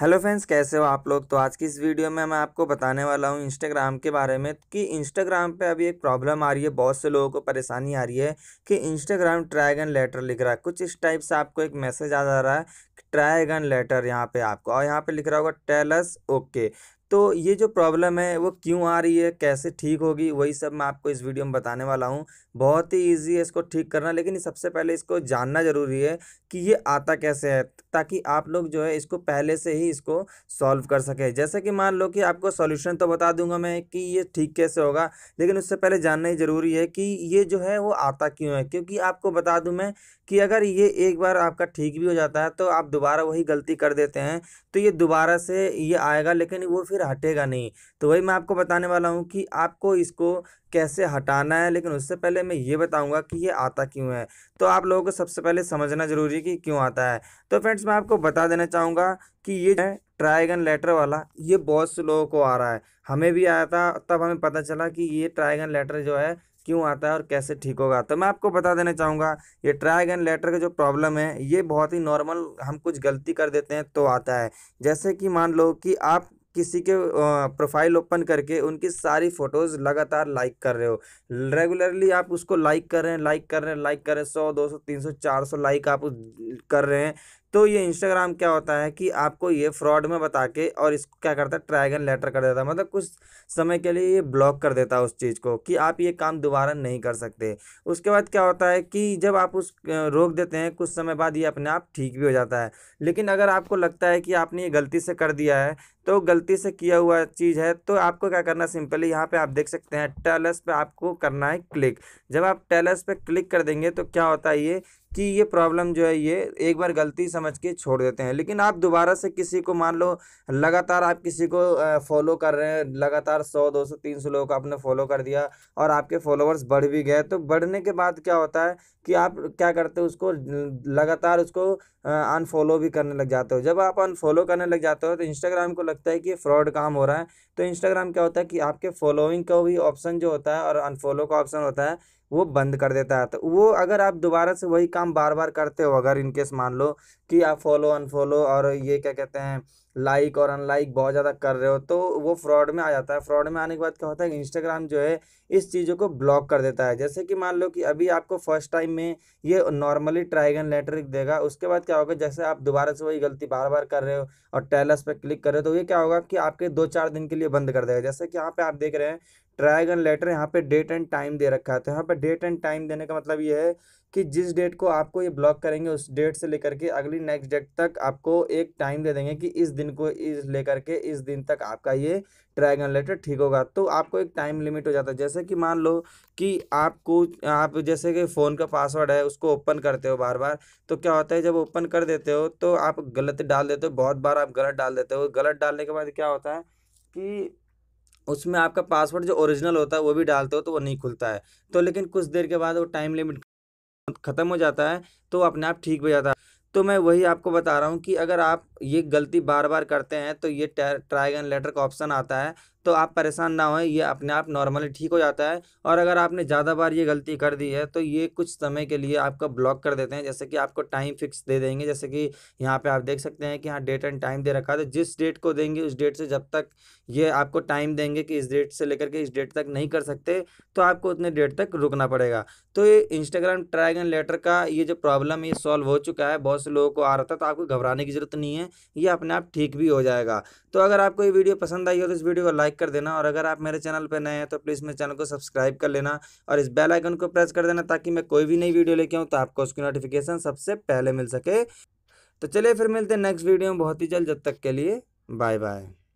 hello friends कैसे हो आप लोग तो आज की इस वीडियो में मैं आपको बताने वाला हूँ इंस्टाग्राम के बारे में कि इंस्टाग्राम पे अभी एक प्रॉब्लम आ रही है बहुत से लोगों को परेशानी आ रही है कि इंस्टाग्राम ट्रैगन लेटर लिख रहा है कुछ इस टाइप से आपको एक मैसेज आ जा रहा है ट्रैगन लेटर यहाँ पे आपको और यहाँ पे लिख रहा होगा टेलस ओके तो ये जो प्रॉब्लम है वो क्यों आ रही है कैसे ठीक होगी वही सब मैं आपको इस वीडियो में बताने वाला हूँ बहुत ही ईजी है इसको ठीक करना लेकिन सबसे पहले इसको जानना ज़रूरी है कि ये आता कैसे है ताकि आप लोग जो है इसको पहले से ही इसको सॉल्व कर सकें जैसे कि मान लो कि आपको सॉल्यूशन तो बता दूंगा मैं कि ये ठीक कैसे होगा लेकिन उससे पहले जानना ही ज़रूरी है कि ये जो है वो आता क्यों है क्योंकि आपको बता दूँ मैं कि अगर ये एक बार आपका ठीक भी हो जाता है तो आप दोबारा वही गलती कर देते हैं तो ये दोबारा से ये आएगा लेकिन वो फिर फिर हटेगा नहीं तो वही मैं आपको बताने वाला हूँ कि आपको इसको कैसे हटाना है लेकिन उससे पहले मैं ये बताऊंगा कि ये आता क्यों है तो आप लोगों को सबसे पहले समझना ज़रूरी है कि क्यों आता है तो फ्रेंड्स मैं आपको बता देना चाहूँगा कि ये है ट्राइगन लेटर वाला ये बहुत से लोगों को आ रहा है हमें भी आया था तब हमें पता चला कि ये ट्राइगन लेटर जो है क्यों आता है और कैसे ठीक होगा तो मैं आपको बता देना चाहूँगा ये ट्राइगन एंड लेटर का जो प्रॉब्लम है ये बहुत ही नॉर्मल हम कुछ गलती कर देते हैं तो आता है जैसे कि मान लो कि आप किसी के प्रोफाइल ओपन करके उनकी सारी फ़ोटोज़ लगातार लाइक कर रहे हो रेगुलरली आप उसको लाइक कर रहे हैं लाइक कर रहे हैं लाइक कर रहे हैं सौ दो सौ तीन सौ चार सौ लाइक आप कर रहे हैं तो ये इंस्टाग्राम क्या होता है कि आपको ये फ्रॉड में बता के और इसको क्या करता है ट्रैगन लेटर कर देता है मतलब कुछ समय के लिए ये ब्लॉक कर देता है उस चीज़ को कि आप ये काम दोबारा नहीं कर सकते उसके बाद क्या होता है कि जब आप उस रोक देते हैं कुछ समय बाद ये अपने आप ठीक भी हो जाता है लेकिन अगर आपको लगता है कि आपने ये गलती से कर दिया है तो गलती से किया हुआ चीज़ है तो आपको क्या करना सिंपली यहाँ पे आप देख सकते हैं टेलस पे आपको करना है क्लिक जब आप टेलस पे क्लिक कर देंगे तो क्या होता है ये कि ये प्रॉब्लम जो है ये एक बार गलती से समझ के छोड़ देते हैं लेकिन आप दोबारा से किसी को मान लो लगातार आप किसी को फॉलो कर रहे हैं लगातार सौ दो सौ तीन सौ लोगों को आपने फॉलो कर दिया और आपके फॉलोअर्स बढ़ भी गए तो बढ़ने के बाद क्या होता है कि आप क्या करते हो उसको लगातार उसको अनफॉलो भी करने लग जाते हो जब आप अनफॉलो करने लग जाते हो तो इंस्टाग्राम को लगता है कि फ्रॉड काम हो रहा है तो इंस्टाग्राम क्या होता है कि आपके फॉलोइंग का भी ऑप्शन जो होता है और अनफॉलो का ऑप्शन होता है वो बंद कर देता है तो वो अगर आप दोबारा से वही काम बार बार करते हो अगर इनकेस मान लो कि आप फॉलो अनफॉलो और ये क्या कहते हैं लाइक और अनलाइक बहुत ज़्यादा कर रहे हो तो वो फ्रॉड में आ जाता है फ्रॉड में आने के बाद क्या होता है इंस्टाग्राम जो है इस चीज़ों को ब्लॉक कर देता है जैसे कि मान लो कि अभी आपको फर्स्ट टाइम में ये नॉर्मली ट्राइगन लेटर देगा उसके बाद क्या होगा जैसे आप दोबारा से वही गलती बार बार कर रहे हो और टैलस पर क्लिक कर रहे हो तो ये क्या होगा कि आपके दो चार दिन के लिए बंद कर देगा जैसे कि यहाँ पर आप देख रहे हैं ट्राइगन लेटर यहाँ पर डेट एंड टाइम दे रखा है तो यहाँ पर डेट एंड टाइम देने का मतलब ये है कि जिस डेट को आपको ये ब्लॉक करेंगे उस डेट से लेकर के अगली नेक्स्ट डेट तक आपको एक टाइम दे देंगे कि इस दिन को इस लेकर के इस दिन तक आपका ये ड्रैगन लेटर ठीक होगा तो आपको एक टाइम लिमिट हो जाता है जैसे कि मान लो कि आपको आप जैसे कि फ़ोन का पासवर्ड है उसको ओपन करते हो बार बार तो क्या होता है जब ओपन कर देते हो तो आप गलत डाल देते हो बहुत बार आप गलत डाल देते हो गलत डालने के बाद क्या होता है कि उसमें आपका पासवर्ड जो ओरिजिनल होता है वो भी डालते हो तो वो नहीं खुलता है तो लेकिन कुछ देर के बाद वो टाइम लिमिट ख़त्म हो जाता है तो अपने आप ठीक हो जाता है तो मैं वही आपको बता रहा हूँ कि अगर आप ये गलती बार बार करते हैं तो ये ट्राइगन लेटर का ऑप्शन आता है तो आप परेशान ना होए ये अपने आप नॉर्मली ठीक हो जाता है और अगर आपने ज़्यादा बार ये गलती कर दी है तो ये कुछ समय के लिए आपका ब्लॉक कर देते हैं जैसे कि आपको टाइम फिक्स दे देंगे जैसे कि यहाँ पर आप देख सकते हैं कि यहाँ डेट एंड टाइम दे रखा है जिस डेट को देंगे उस डेट से जब तक ये आपको टाइम देंगे कि इस डेट से लेकर के इस डेट तक नहीं कर सकते तो आपको उतने डेट तक रुकना पड़ेगा तो ये इंस्टाग्राम ट्रैक एंड लेटर का ये जो प्रॉब्लम है ये सॉल्व हो चुका है बहुत से लोगों को आ रहा था तो आपको घबराने की जरूरत नहीं है ये अपने आप ठीक भी हो जाएगा तो अगर आपको ये वीडियो पसंद आई हो तो इस वीडियो को लाइक कर देना और अगर आप मेरे चैनल पर नए हैं तो प्लीज़ मेरे चैनल को सब्सक्राइब कर लेना और इस बेल आइकन को प्रेस कर देना ताकि मैं कोई भी नई वीडियो लेके आऊँ तो आपको उसकी नोटिफिकेशन सबसे पहले मिल सके तो चलिए फिर मिलते हैं नेक्स्ट वीडियो में बहुत ही जल्द जब तक के लिए बाय बाय